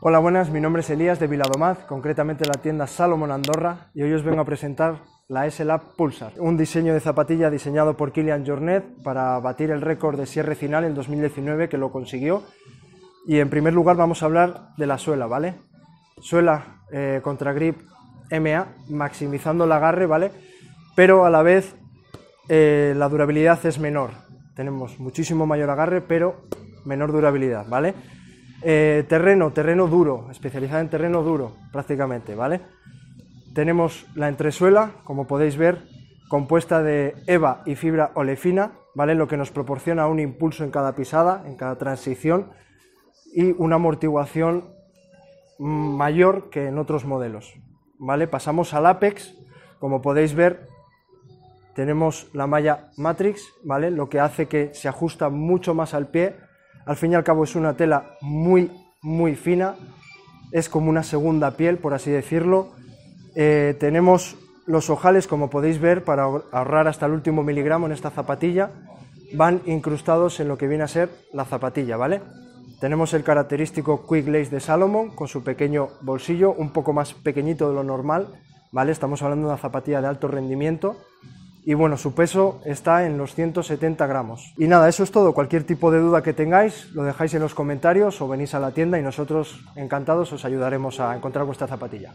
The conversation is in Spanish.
Hola, buenas, mi nombre es Elías de Viladomaz, concretamente la tienda Salomon Andorra, y hoy os vengo a presentar la S-Lab Pulsar, un diseño de zapatilla diseñado por Kilian Jornet para batir el récord de cierre final en 2019 que lo consiguió. Y en primer lugar vamos a hablar de la suela, ¿vale? Suela eh, contra grip MA, maximizando el agarre, ¿vale? Pero a la vez eh, la durabilidad es menor. Tenemos muchísimo mayor agarre, pero menor durabilidad, ¿vale? Eh, terreno, terreno duro, especializada en terreno duro prácticamente, ¿vale? Tenemos la entresuela, como podéis ver, compuesta de eva y fibra olefina, ¿vale? Lo que nos proporciona un impulso en cada pisada, en cada transición y una amortiguación mayor que en otros modelos, ¿vale? Pasamos al Apex, como podéis ver, tenemos la malla Matrix, ¿vale? Lo que hace que se ajusta mucho más al pie al fin y al cabo es una tela muy, muy fina, es como una segunda piel, por así decirlo. Eh, tenemos los ojales, como podéis ver, para ahorrar hasta el último miligramo en esta zapatilla, van incrustados en lo que viene a ser la zapatilla, ¿vale? Tenemos el característico Quick Lace de Salomon con su pequeño bolsillo, un poco más pequeñito de lo normal, ¿vale? Estamos hablando de una zapatilla de alto rendimiento y bueno, su peso está en los 170 gramos. Y nada, eso es todo. Cualquier tipo de duda que tengáis, lo dejáis en los comentarios o venís a la tienda y nosotros encantados os ayudaremos a encontrar vuestra zapatilla.